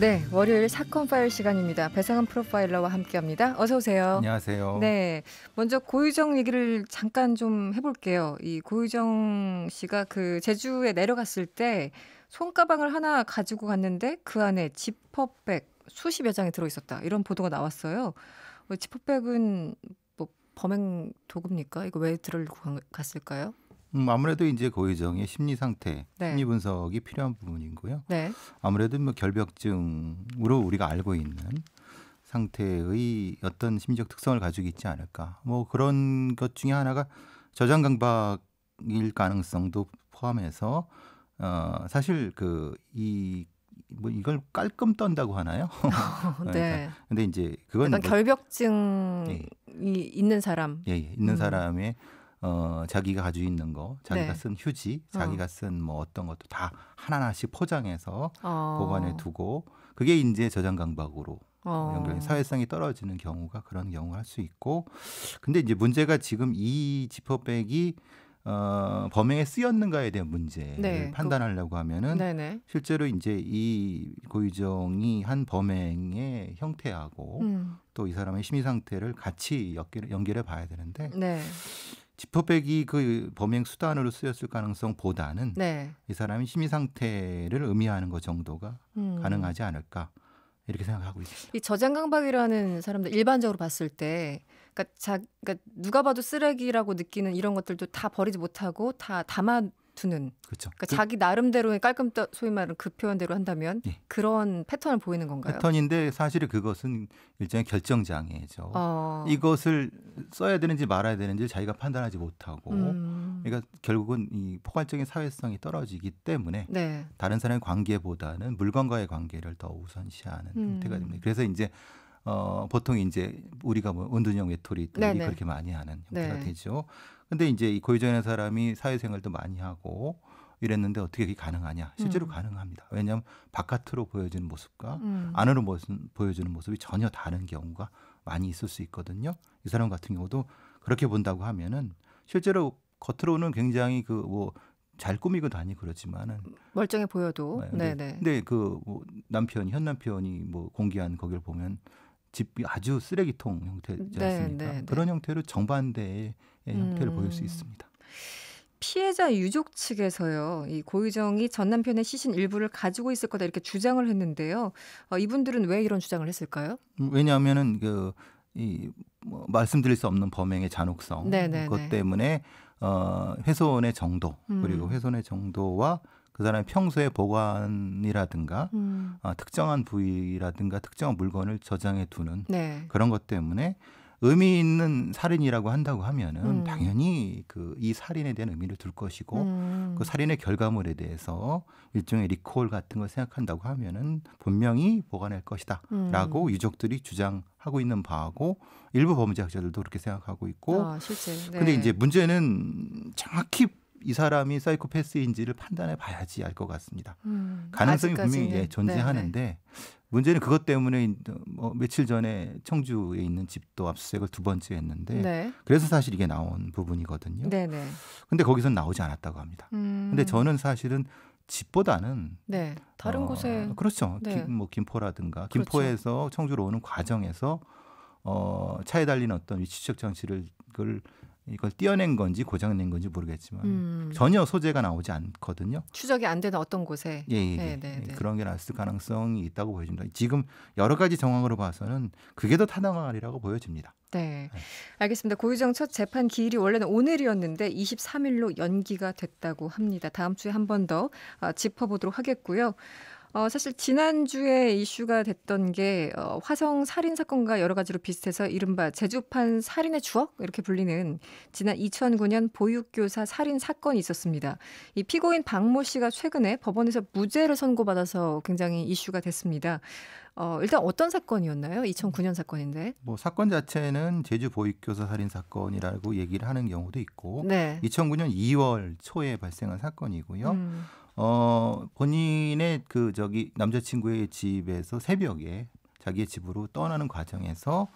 네, 월요일 사건 파일 시간입니다. 배상은 프로파일러와 함께합니다. 어서 오세요. 안녕하세요. 네, 먼저 고유정 얘기를 잠깐 좀 해볼게요. 이 고유정 씨가 그 제주에 내려갔을 때 손가방을 하나 가지고 갔는데 그 안에 지퍼백 수십여 장이 들어있었다 이런 보도가 나왔어요. 어, 지퍼백은 뭐 범행 도구입니까? 이거 왜 들고 갔을까요? 음, 아무래도 이제 고의정의 심리 상태, 네. 심리 분석이 필요한 부분이고요. 네. 아무래도 뭐 결벽증으로 우리가 알고 있는 상태의 어떤 심리적 특성을 가지고 있지 않을까. 뭐 그런 것 중에 하나가 저장 강박일 가능성도 포함해서 어 사실 그 이 뭐 이걸 깔끔 떤다고 하나요? 네. 그러니까 근데 이제 그건 뭐, 결벽증이 예. 있는 사람. 예, 예 있는 음. 사람의 어, 자기가 가지고 있는 거, 자기가 네. 쓴 휴지, 자기가 어. 쓴뭐 어떤 것도 다 하나하나씩 포장해서 어. 보관해 두고 그게 이제 저장 강박으로 어. 연결 이 사회성이 떨어지는 경우가 그런 경우를 할 수 있고 근데 이제 문제가 지금 이 지퍼백이 어, 범행에 쓰였는가에 대한 문제를 네, 그 판단하려고 하면은 네네. 실제로 이제 이 고유정이 한 범행의 형태하고 음. 또이 사람의 심리 상태를 같이 연결해 봐야 되는데 네. 지퍼백이 그 범행 수단으로 쓰였을 가능성보다는 네. 이 사람이 심리 상태를 의미하는 것 정도가 음. 가능하지 않을까 이렇게 생각하고 있습니다. 이 저장강박이라는 사람들 일반적으로 봤을 때 그러니까, 자, 그러니까 누가 봐도 쓰레기라고 느끼는 이런 것들도 다 버리지 못하고 다 담아 다는 그렇죠. 그러니까 그, 자기 나름대로의 깔끔 소위 말하는 그 표현대로 한다면 예. 그런 패턴을 보이는 건가요? 패턴인데 사실 그것은 일종의 결정 장애죠. 어. 이것을 써야 되는지 말아야 되는지 자기가 판단하지 못하고 음. 그러니까 결국은 이 포괄적인 사회성이 떨어지기 때문에 네. 다른 사람의 관계보다는 물건과의 관계를 더 우선시하는 음. 형태가 됩니다. 그래서 이제 어, 보통 이제 우리가 뭐 은둔형 외톨이 네네. 그렇게 많이 하는 형태가 네. 되죠. 근데 이제 이고유적인 사람이 사회생활도 많이 하고 이랬는데 어떻게 그게 가능하냐? 실제로 음. 가능합니다. 왜냐하면 바깥으로 보여지는 모습과 음. 안으로 모습, 보여주는 모습이 전혀 다른 경우가 많이 있을 수 있거든요. 이 사람 같은 경우도 그렇게 본다고 하면은 실제로 겉으로는 굉장히 그뭐잘 꾸미고 다니 그러지만은 멀쩡해 보여도 네, 네네. 근 근데 그뭐 남편 현 남편이 뭐 공개한 거기를 보면 집이 아주 쓰레기통 형태지 네, 않습니까? 네, 네, 그런 형태로 정반대의 형태를 음. 보일 수 음. 있습니다. 피해자 유족 측에서요, 이 고의정이 전 남편의 시신 일부를 가지고 있을 거다 이렇게 주장을 했는데요. 어, 이분들은 왜 이런 주장을 했을까요? 음, 왜냐하면은 그, 이, 뭐, 말씀드릴 수 없는 범행의 잔혹성. 네네네. 네, 그것 네. 때문에 어, 훼손의 정도, 그리고 음. 훼손의 정도와 그 사람이 평소에 보관이라든가 음. 아, 특정한 부위라든가 특정한 물건을 저장해 두는 네. 그런 것 때문에 의미 있는 살인이라고 한다고 하면은 음. 당연히 그이 살인에 대한 의미를 둘 것이고 음. 그 살인의 결과물에 대해서 일종의 리콜 같은 걸 생각한다고 하면은 분명히 보관할 것이다라고 음. 유족들이 주장하고 있는 바하고 일부 범죄학자들도 그렇게 생각하고 있고 아, 실제. 네. 근데 이제 문제는 정확히 이 사람이 사이코패스인지를 판단해 봐야지 알 것 같습니다. 음, 가능성이 아직까지는. 분명히 예, 존재하는데 네네. 네. 문제는 그것 때문에 뭐 며칠 전에 청주에 있는 집도 압수수색을 두 번째 했는데 네. 그래서 사실 이게 나온 부분이거든요. 네네. 네. 근데 거기서 나오지 않았다고 합니다. 음. 근데 저는 사실은 집보다는 네, 다른 어, 곳에 그렇죠. 네. 김, 뭐 김포라든가 그렇죠. 김포에서 청주로 오는 과정에서 어, 차에 달린 어떤 위치추적 장치를 그걸 이걸 띄어낸 건지 고장낸 건지 모르겠지만 음. 전혀 소재가 나오지 않거든요. 추적이 안 되는 어떤 곳에 예, 예, 예. 네, 네, 예, 네. 그런 게 났을 가능성이 있다고 보여집니다. 지금 여러 가지 정황으로 봐서는 그게 더 타당하리라고 보여집니다. 네. 네. 알겠습니다. 고유정 첫 재판 기일이 원래는 오늘이었는데 23일로 연기가 됐다고 합니다. 다음 주에 한 번더 어, 짚어보도록 하겠고요. 어, 사실 지난주에 이슈가 됐던 게 어, 화성 살인 사건과 여러 가지로 비슷해서 이른바 제주판 살인의 추억 이렇게 불리는 지난 2009년 보육교사 살인 사건이 있었습니다. 이 피고인 박모 씨가 최근에 법원에서 무죄를 선고받아서 굉장히 이슈가 됐습니다. 어, 일단 어떤 사건이었나요? 2009년 사건인데. 뭐 사건 자체는 제주 보육교사 살인 사건이라고 얘기를 하는 경우도 있고 네. 2009년 2월 초에 발생한 사건이고요. 음. 어 본인의 그 저기 남자친구의 집에서 새벽에 자기의 집으로 떠나는 과정에서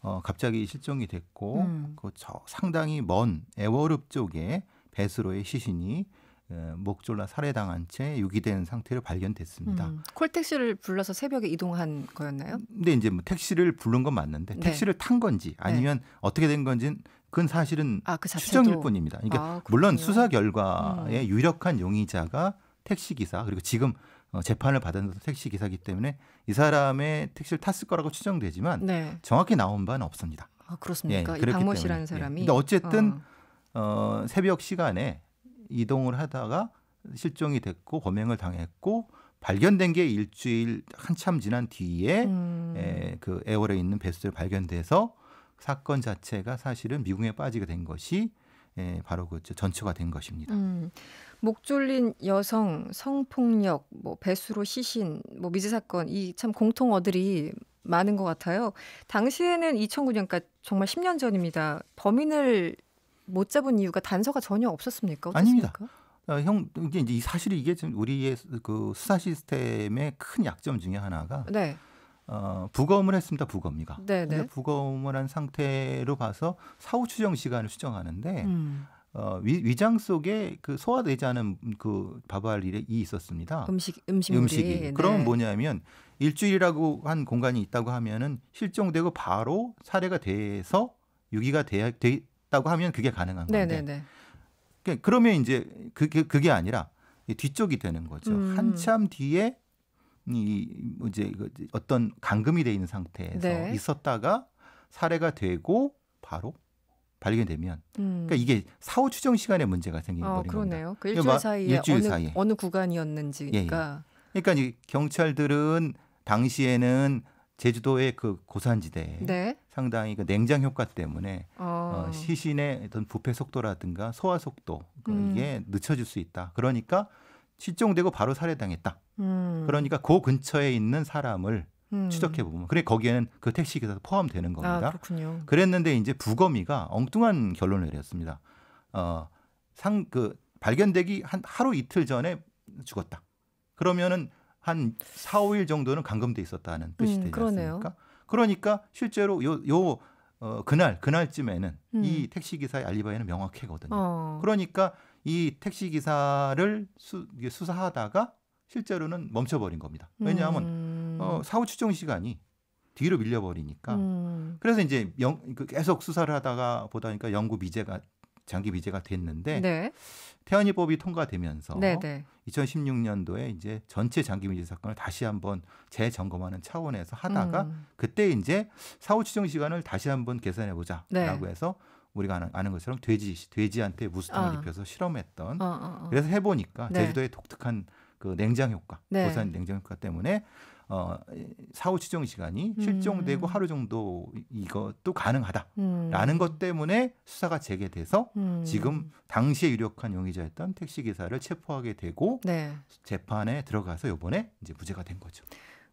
어 갑자기 실종이 됐고 음. 그저 상당히 먼 애월읍 쪽에 베스로의 시신이 어, 목졸라 살해당한 채 유기된 상태로 발견됐습니다. 음. 콜택시를 불러서 새벽에 이동한 거였나요? 근데 이제 뭐 택시를 부른 건 맞는데 네. 택시를 탄 건지 네. 아니면 네. 어떻게 된 건지는 그건 사실은 아, 그 추정일 뿐입니다. 그러니까 아, 물론 수사 결과에 음. 유력한 용의자가 택시 기사 그리고 지금 어, 재판을 받은 택시 기사기 때문에 이 사람의 택시를 탔을 거라고 추정되지만 네. 정확히 나온 바는 없습니다. 아, 그렇습니까? 예, 박모 씨라는 사람이. 예. 근데 어쨌든 어. 어. 새벽 시간에 이동을 하다가 실종이 됐고 범행을 당했고 발견된 게 일주일 한참 지난 뒤에 음. 에, 예, 그 에월에 있는 배수에 발견돼서 사건 자체가 사실은 미궁에 빠지게 된 것이 에, 예, 바로 그 전처가 된 것입니다. 음. 목 졸린 여성, 성폭력, 뭐 배수로 시신, 뭐 미제 사건 이 참 공통어들이 많은 것 같아요. 당시에는 2009년, 그러니까 정말 10년 전입니다. 범인을 못 잡은 이유가 단서가 전혀 없었습니까? 어떻습니까? 아닙니다. 어, 형 이제 이 사실 이게 지금 우리의 그 수사 시스템의 큰 약점 중에 하나가 네. 어, 부검을 했습니다. 부검이가. 네네. 네. 부검을 한 상태로 봐서 사후 추정 시간을 수정하는데 음. 어, 위, 장 속에 그 소화되지 않은 그 바발이 있었습니다. 음식 음식물이. 음식이. 네. 그러면 뭐냐면 일주일이라고 한 공간이 있다고 하면은 실종되고 바로 사례가 돼서 유기가 돼, 돼 있다고 하면 그게 가능한 건데. 네네네. 네, 네. 그러니까 그러면 이제 그게 그, 그게 아니라 뒤쪽이 되는 거죠. 음. 한참 뒤에 이 이제 그 어떤 감금이 돼 있는 상태에서 네. 있었다가 사례가 되고 바로 발견되면 음. 그러니까 이게 사후 추정 시간에 문제가 생기버린 어, 그러네요. 그 그러니까 일주일 사이에 일주일 어느, 사이에. 어느 구간이었는지가 예, 예. 그러니까 이 경찰들은 당시에는 제주도의 그고산지대 네. 상당히 그 냉장 효과 때문에 어. 어 시신의 어떤 부패 속도라든가 소화 속도 그 음. 이게 늦춰질 수 있다. 그러니까 실종되고 바로 살해당했다. 음. 그러니까 그 근처에 있는 사람을 음. 추적해 보면 그래 거기에는 그 택시 기사가 포함되는 아, 겁니다. 아, 그렇군요. 그랬는데 이제 부검이가 엉뚱한 결론을 내렸습니다. 어, 상 그 발견되기 한 하루 이틀 전에 죽었다. 그러면은 한 4, 5일 정도는 감금돼 있었다는 뜻이 음, 되지 그러네요. 않습니까? 그러니까 실제로 요, 요 어, 그날 그날쯤에는 음. 이 택시 기사의 알리바이는 명확해거든요. 어. 그러니까 이 택시 기사를 수, 수사하다가 실제로는 멈춰버린 겁니다. 왜냐하면 음. 어, 음. 사후 추정 시간이 뒤로 밀려버리니까 음. 그래서 이제 영, 그 계속 수사를 하다가 보다니까 영구 미제가 장기 미제가 됐는데 네. 태안이법이 통과되면서 네네. 2016년도에 이제 전체 장기 미제 사건을 다시 한번 재점검하는 차원에서 하다가 음. 그때 이제 사후 추정 시간을 다시 한번 계산해 보자라고 네. 해서 우리가 아는, 아는, 것처럼 돼지 돼지한테 무스탕을 아. 입혀서 실험했던 어, 어, 어. 그래서 해보니까 네. 제주도의 독특한 그 냉장 효과 네. 고산 냉장 효과 때문에 어, 사후 추정 시간이 실종되고 음. 하루 정도 이것도 가능하다라는 음. 것 때문에 수사가 재개돼서 음. 지금 당시에 유력한 용의자였던 택시 기사를 체포하게 되고 네. 재판에 들어가서 요번에 이제 무죄가 된 거죠.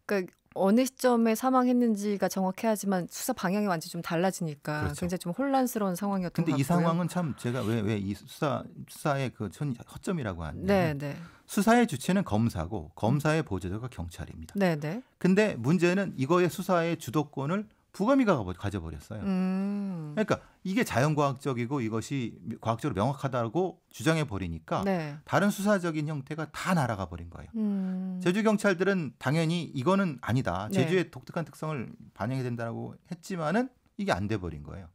그러니까 어느 시점에 사망했는지가 정확해야지만 수사 방향이 완전히 좀 달라지니까 그렇죠. 굉장히 좀 혼란스러운 상황이었던 것 같고요. 근데 이 상황은 참 제가 왜 왜 이 수사 수사의 그 허점이라고 하는데 네, 네. 수사의 주체는 검사고 검사의 음. 보조자가 경찰입니다. 네, 네. 근데 문제는 이거의 수사의 주도권을 부검이가 가져버렸어요. 음. 그러니까 이게 자연과학적이고 이것이 과학적으로 명확하다고 주장해 버리니까 네. 다른 수사적인 형태가 다 날아가 버린 거예요. 음. 제주 경찰들은 당연히 이거는 아니다. 네. 제주의 네. 독특한 특성을 반영해야 된다고 했지만은 이게 안 돼 버린 거예요.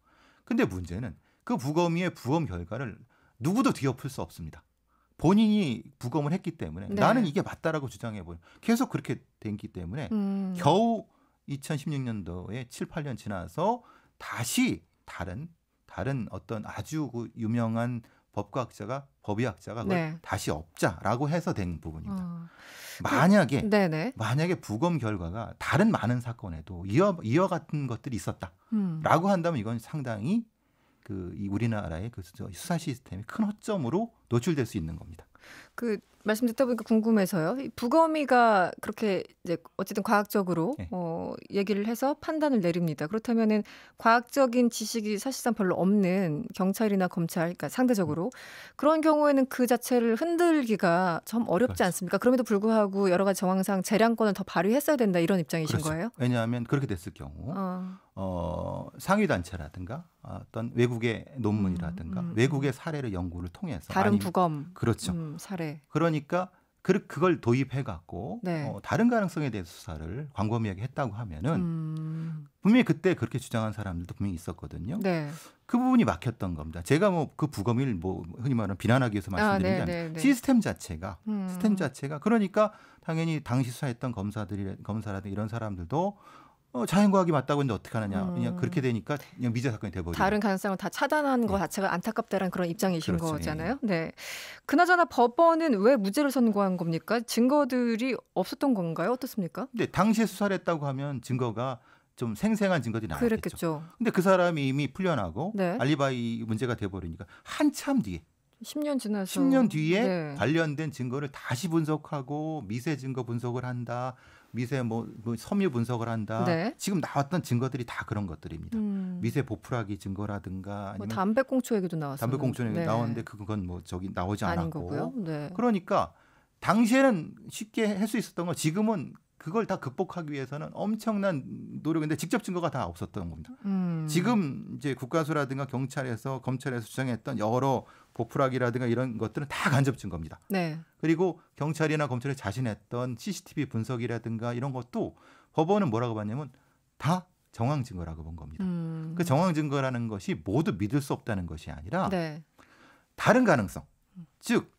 근데 문제는 그부검의 부검 결과를 누구도 뒤엎을 수 없습니다. 본인이 부검을 했기 때문에 네. 나는 이게 맞다라고 주장해 버려. 계속 그렇게 됐기 때문에 음. 겨우 2016년도에 7, 8년 지나서 다시 다른 다른 어떤 아주 그 유명한 법과학자가 법의학자가 그걸 네. 다시 없자라고 해서 된 부분입니다. 어. 그 만약에 네네. 만약에 부검 결과가 다른 많은 사건에도 이어 이와 같은 것들이 있었다라고 음. 한다면 이건 상당히 그이 우리나라의 그 수사 시스템이 큰 허점으로 노출될 수 있는 겁니다. 그 말씀 듣다 보니까 궁금해서요. 부검이가 그렇게 이제 어쨌든 과학적으로 네. 어, 얘기를 해서 판단을 내립니다. 그렇다면은 과학적인 지식이 사실상 별로 없는 경찰이나 검찰, 그러니까 상대적으로 음. 그런 경우에는 그 자체를 흔들기가 좀 어렵지 그렇죠. 않습니까? 그럼에도 불구하고 여러 가지 정황상 재량권을 더 발휘했어야 된다 이런 입장이신 그렇죠. 거예요? 왜냐하면 그렇게 됐을 경우 어. 어, 상위 단체라든가 어떤 외국의 논문이라든가 음, 음, 음, 외국의 사례를 연구를 통해서 다른 아니, 부검 그렇죠 음, 사례 그러니까 그 그걸 도입해 갖고 네. 어, 다른 가능성에 대해서 수사를 광범위하게 했다고 하면은 음. 분명히 그때 그렇게 주장한 사람들도 분명히 있었거든요. 네. 그 부분이 막혔던 겁니다. 제가 뭐 그 부검을 뭐 흔히 말하는 비난하기 위해서 아, 말씀드린 아, 게 네, 아니라 네, 네. 시스템 자체가 시스템 음. 자체가 그러니까 당연히 당시 수사했던 검사들이 검사라든 이런 사람들도 어, 자연과학이 맞다고 했는데 어떻게 하느냐. 음. 그냥 그렇게 되니까 그냥 미제 사건이 돼버리죠. 다른 가능성을 다 차단한 네. 자체가 안타깝다는 그런 입장이신 그렇죠. 거잖아요. 예. 네. 그나저나 법원은 왜 무죄를 선고한 겁니까? 증거들이 없었던 건가요? 어떻습니까? 네, 당시에 수사를 했다고 하면 증거가 좀 생생한 증거들이 나왔겠죠. 그랬겠죠. 근데 그 사람이 이미 풀려나고 네. 알리바이 문제가 돼버리니까 한참 뒤에 10년 지나서 10년 뒤에 네. 관련된 증거를 다시 분석하고 미세 증거 분석을 한다. 미세 뭐, 뭐 섬유 분석을 한다. 네. 지금 나왔던 증거들이 다 그런 것들입니다. 음. 미세 보풀하기 증거라든가 뭐 아니면 뭐 담배꽁초 얘기도 나왔어요. 담배꽁초 얘기 네. 나왔는데 그건 뭐 저기 나오지 않았고. 거고요. 네. 그러니까 당시에는 쉽게 할 수 있었던 거 지금은 그걸 다 극복하기 위해서는 엄청난 노력인데 직접 증거가 다 없었던 겁니다. 음. 지금 이제 국가수라든가 경찰에서 검찰에서 주장했던 여러 보풀악이라든가 이런 것들은 다 간접 증거입니다. 네. 그리고 경찰이나 검찰이 자신했던 CCTV 분석이라든가 이런 것도 법원은 뭐라고 봤냐면 다 정황 증거라고 본 겁니다. 음. 그 정황 증거라는 것이 모두 믿을 수 없다는 것이 아니라 네. 다른 가능성, 즉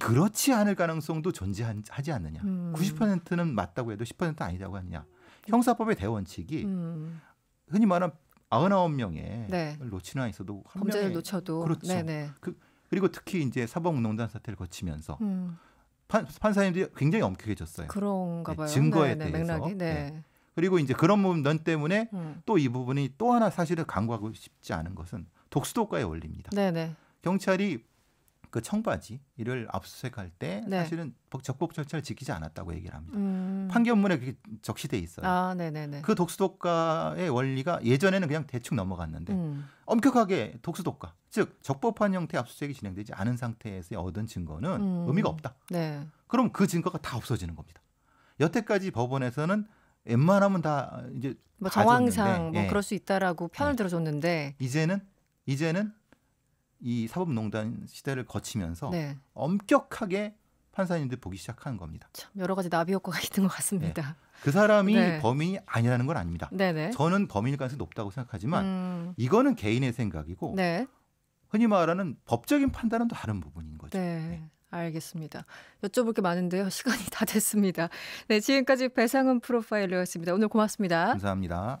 그렇지 않을 가능성도 존재하지 않느냐. 음. 90%는 맞다고 해도 10%는 아니라고 하느냐. 음. 형사법의 대원칙이 음. 흔히 말하는 99명의 네. 놓치나 있어도 한 범죄를 놓쳐도 그렇죠. 네네. 그, 리고 특히 이제 사법농단 사태를 거치면서 음. 판, 사님들이 굉장히 엄격해졌어요. 그런가 네, 봐요. 네, 증거에 네네, 대해서. 맥락이, 네. 네. 그리고 이제 그런 부분 때문에 음. 또이 부분이 또 하나 사실을 강구하고 싶지 않은 것은 독수독과의 원리입니다. 네네. 경찰이 그 청바지를 압수수색할 때 네. 사실은 적법 절차를 지키지 않았다고 얘기를 합니다. 음. 판결문에 그게 적시돼 있어요. 아, 그 독수독과의 원리가 예전에는 그냥 대충 넘어갔는데 음. 엄격하게 독수독과 즉 적법한 형태 압수수색이 진행되지 않은 상태에서 얻은 증거는 음. 의미가 없다. 네. 그럼 그 증거가 다 없어지는 겁니다. 여태까지 법원에서는 웬만하면 다 이제 뭐 정황상 뭐 예. 뭐 그럴 수 있다라고 편을 예. 들어줬는데 이제는 이제는 이 사법농단 시대를 거치면서 네. 엄격하게 판사님들 보기 시작한 겁니다. 참 여러 가지 나비 효과가 있는 것 같습니다. 네. 그 사람이 네. 범인이 아니라는 건 아닙니다. 네네. 네. 저는 범인일 가능성이 높다고 생각하지만 음. 이거는 개인의 생각이고 네. 흔히 말하는 법적인 판단은 다른 부분인 거죠. 네, 네. 알겠습니다. 여쭤볼 게 많은데요. 시간이 다 됐습니다. 네, 지금까지 배상은 프로파일러였습니다. 오늘 고맙습니다. 감사합니다.